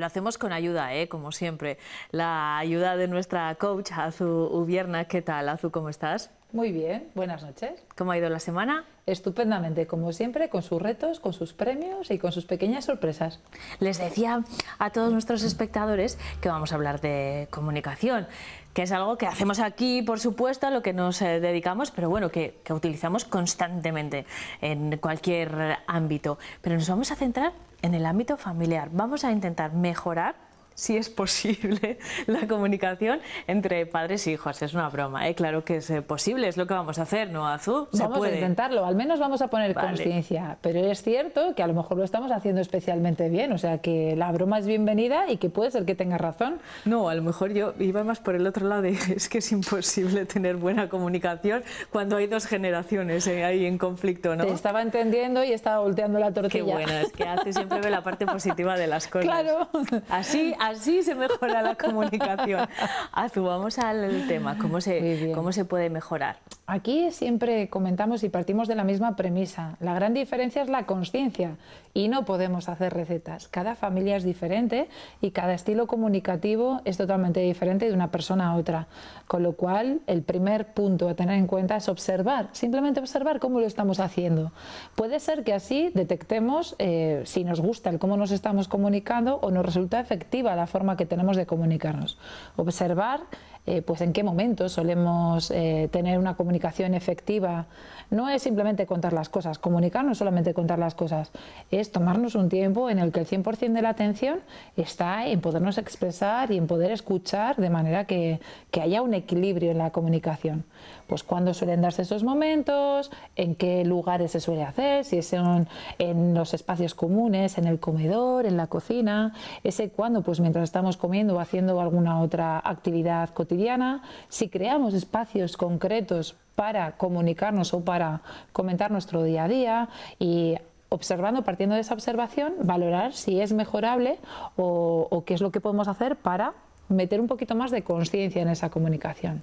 Lo hacemos con ayuda, ¿eh? como siempre. La ayuda de nuestra coach, Azu Ubierna. ¿Qué tal, Azu? ¿Cómo estás? Muy bien, buenas noches. ¿Cómo ha ido la semana? Estupendamente, como siempre, con sus retos, con sus premios y con sus pequeñas sorpresas. Les decía a todos nuestros espectadores que vamos a hablar de comunicación, que es algo que hacemos aquí, por supuesto, a lo que nos eh, dedicamos, pero bueno, que, utilizamos constantemente en cualquier ámbito. Pero nos vamos a centrar en el ámbito familiar. Vamos a intentar mejorar si es posible, la comunicación entre padres e hijos. Es una broma, ¿eh? claro que es eh, posible, es lo que vamos a hacer, ¿no, Azul? vamos a intentarlo, al menos vamos a poner conciencia, pero es cierto que a lo mejor lo estamos haciendo especialmente bien, o sea que la broma es bienvenida y que puede ser que tenga razón. No, a lo mejor yo iba más por el otro lado es que es imposible tener buena comunicación cuando hay dos generaciones eh, ahí en conflicto, ¿no? estaba entendiendo y estaba volteando la tortilla. Qué bueno, es que hace siempre ve la parte positiva de las cosas. Claro. así Así se mejora la comunicación. Azu, vamos al tema, ¿cómo se puede mejorar? Aquí siempre comentamos y partimos de la misma premisa. La gran diferencia es la conciencia y no podemos hacer recetas. Cada familia es diferente y cada estilo comunicativo es totalmente diferente de una persona a otra. Con lo cual, el primer punto a tener en cuenta es observar, simplemente observar cómo lo estamos haciendo. Puede ser que así detectemos eh, si nos gusta el cómo nos estamos comunicando o nos resulta efectiva la forma que tenemos de comunicarnos. Observar eh, pues en qué momento solemos eh, tener una comunicación efectiva. No es simplemente contar las cosas, comunicar no es solamente contar las cosas, es tomarnos un tiempo en el que el 100% de la atención está en podernos expresar y en poder escuchar de manera que, haya un equilibrio en la comunicación. Pues cuándo suelen darse esos momentos, en qué lugares se suele hacer, si es en, en los espacios comunes, en el comedor, en la cocina, ese cuándo, pues mientras estamos comiendo o haciendo alguna otra actividad cotidiana si creamos espacios concretos para comunicarnos o para comentar nuestro día a día y observando, partiendo de esa observación, valorar si es mejorable o, o qué es lo que podemos hacer para meter un poquito más de conciencia en esa comunicación.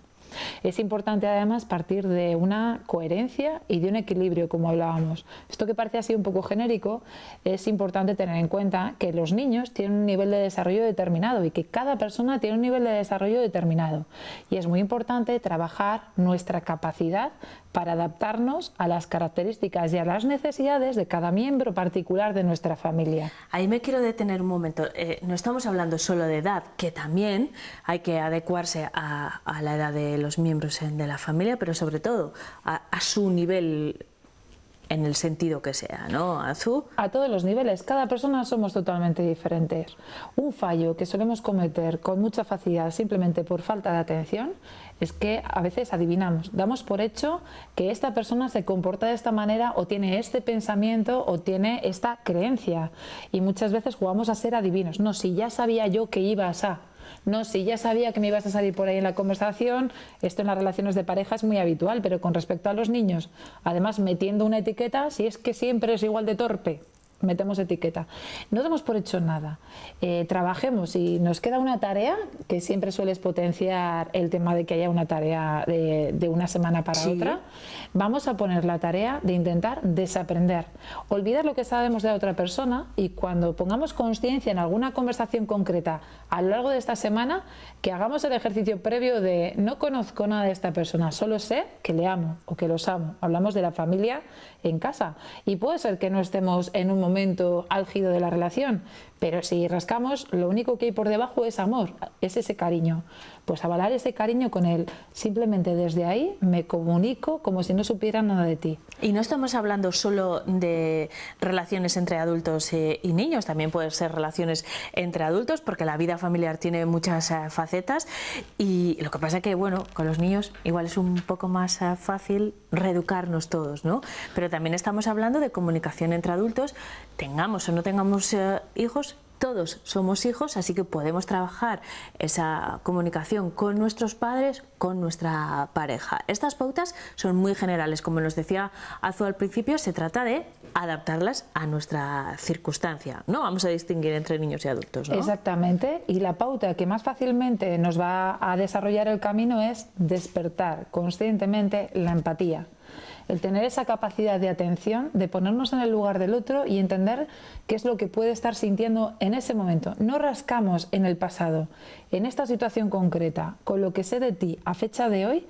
Es importante además partir de una coherencia y de un equilibrio, como hablábamos. Esto que parece así un poco genérico, es importante tener en cuenta que los niños tienen un nivel de desarrollo determinado y que cada persona tiene un nivel de desarrollo determinado. Y es muy importante trabajar nuestra capacidad para adaptarnos a las características y a las necesidades de cada miembro particular de nuestra familia. Ahí me quiero detener un momento. Eh, no estamos hablando solo de edad, que también hay que adecuarse a, la edad de los miembros de la familia, pero sobre todo a, a su nivel en el sentido que sea, ¿no, azul A todos los niveles, cada persona somos totalmente diferentes. Un fallo que solemos cometer con mucha facilidad simplemente por falta de atención es que a veces adivinamos, damos por hecho que esta persona se comporta de esta manera o tiene este pensamiento o tiene esta creencia y muchas veces jugamos a ser adivinos. No, si ya sabía yo que ibas a no, si ya sabía que me ibas a salir por ahí en la conversación, esto en las relaciones de pareja es muy habitual, pero con respecto a los niños, además metiendo una etiqueta, si es que siempre es igual de torpe metemos etiqueta. No demos por hecho nada. Eh, trabajemos y nos queda una tarea, que siempre sueles potenciar el tema de que haya una tarea de, una semana para otra. Vamos a poner la tarea de intentar desaprender. Olvidar lo que sabemos de la otra persona y cuando pongamos conciencia en alguna conversación concreta a lo largo de esta semana, que hagamos el ejercicio previo de no conozco nada de esta persona, solo sé que le amo o que los amo. Hablamos de la familia en casa. Y puede ser que no estemos en un momento momento álgido de la relación, pero si rascamos, lo único que hay por debajo es amor, es ese cariño. Pues avalar ese cariño con él. Simplemente desde ahí me comunico como si no supiera nada de ti. Y no estamos hablando solo de relaciones entre adultos eh, y niños, también pueden ser relaciones entre adultos, porque la vida familiar tiene muchas eh, facetas. Y lo que pasa que, bueno, con los niños igual es un poco más eh, fácil reeducarnos todos, ¿no? Pero también estamos hablando de comunicación entre adultos, tengamos o no tengamos hijos todos somos hijos, así que podemos trabajar esa comunicación con nuestros padres, con nuestra pareja. Estas pautas son muy generales, como nos decía Azu al principio, se trata de adaptarlas a nuestra circunstancia. No vamos a distinguir entre niños y adultos. Exactamente, y la pauta que más fácilmente nos va a desarrollar el camino es despertar conscientemente la empatía el tener esa capacidad de atención, de ponernos en el lugar del otro y entender qué es lo que puede estar sintiendo en ese momento. No rascamos en el pasado, en esta situación concreta, con lo que sé de ti a fecha de hoy,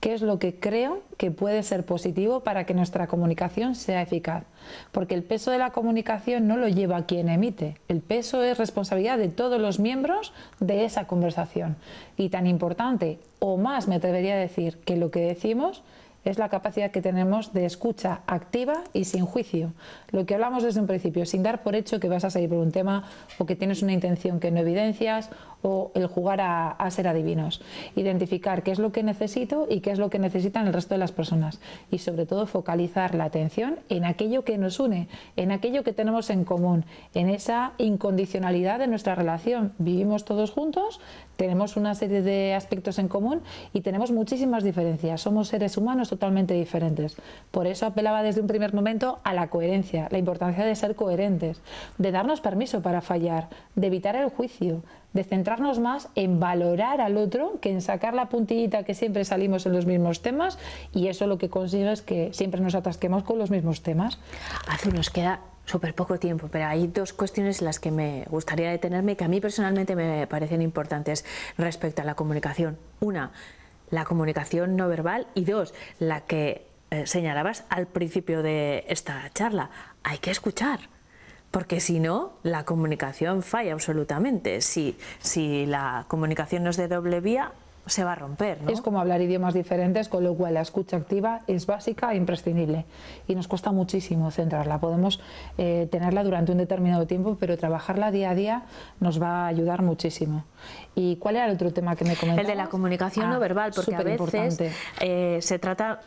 qué es lo que creo que puede ser positivo para que nuestra comunicación sea eficaz. Porque el peso de la comunicación no lo lleva quien emite, el peso es responsabilidad de todos los miembros de esa conversación. Y tan importante, o más me atrevería a decir, que lo que decimos es la capacidad que tenemos de escucha activa y sin juicio. Lo que hablamos desde un principio, sin dar por hecho que vas a salir por un tema o que tienes una intención que no evidencias o el jugar a, a ser adivinos. Identificar qué es lo que necesito y qué es lo que necesitan el resto de las personas. Y sobre todo focalizar la atención en aquello que nos une, en aquello que tenemos en común, en esa incondicionalidad de nuestra relación. Vivimos todos juntos, tenemos una serie de aspectos en común y tenemos muchísimas diferencias. Somos seres humanos totalmente diferentes. Por eso apelaba desde un primer momento a la coherencia, la importancia de ser coherentes, de darnos permiso para fallar, de evitar el juicio, de centrarnos más en valorar al otro que en sacar la puntillita que siempre salimos en los mismos temas y eso lo que consigue es que siempre nos atasquemos con los mismos temas. hace nos queda súper poco tiempo, pero hay dos cuestiones en las que me gustaría detenerme que a mí personalmente me parecen importantes respecto a la comunicación. Una, la comunicación no verbal y dos, la que eh, señalabas al principio de esta charla, hay que escuchar. Porque si no, la comunicación falla absolutamente. Si, si la comunicación no es de doble vía, se va a romper. ¿no? Es como hablar idiomas diferentes, con lo cual la escucha activa es básica e imprescindible. Y nos cuesta muchísimo centrarla. Podemos eh, tenerla durante un determinado tiempo, pero trabajarla día a día nos va a ayudar muchísimo. ¿Y cuál era el otro tema que me comentaste? El de la comunicación no ah, verbal, porque a veces eh, se trata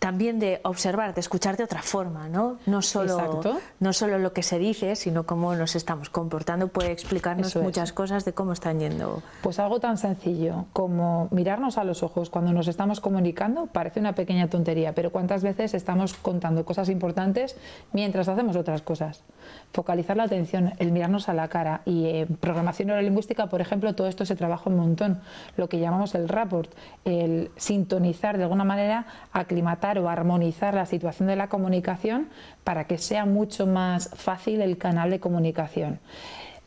también de observar, de escuchar de otra forma, ¿no? No solo, no solo lo que se dice, sino cómo nos estamos comportando puede explicarnos muchas cosas de cómo están yendo. Pues algo tan sencillo como mirarnos a los ojos cuando nos estamos comunicando parece una pequeña tontería, pero cuántas veces estamos contando cosas importantes mientras hacemos otras cosas. Focalizar la atención, el mirarnos a la cara y en eh, programación neurolingüística, por ejemplo, todo esto se trabaja un montón, lo que llamamos el rapport, el sintonizar de alguna manera, aclimatar o armonizar la situación de la comunicación para que sea mucho más fácil el canal de comunicación.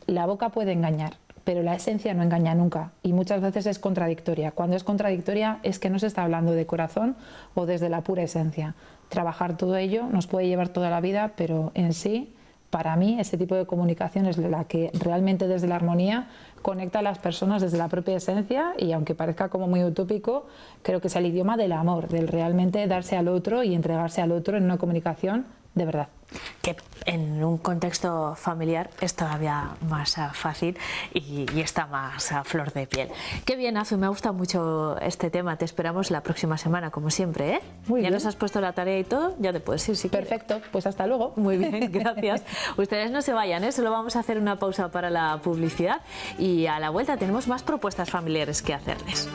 La boca puede engañar, pero la esencia no engaña nunca y muchas veces es contradictoria. Cuando es contradictoria es que no se está hablando de corazón o desde la pura esencia. Trabajar todo ello nos puede llevar toda la vida, pero en sí para mí ese tipo de comunicación es la que realmente desde la armonía conecta a las personas desde la propia esencia y aunque parezca como muy utópico, creo que es el idioma del amor, del realmente darse al otro y entregarse al otro en una comunicación de verdad que en un contexto familiar es todavía más ah, fácil y, está más a flor de piel. Qué bien, Azu, me ha gustado mucho este tema. Te esperamos la próxima semana, como siempre. ¿eh? Muy ya nos has puesto la tarea y todo, ya te puedes ir si Perfecto, pues hasta luego. Muy bien, gracias. Ustedes no se vayan, ¿eh? solo vamos a hacer una pausa para la publicidad y a la vuelta tenemos más propuestas familiares que hacerles.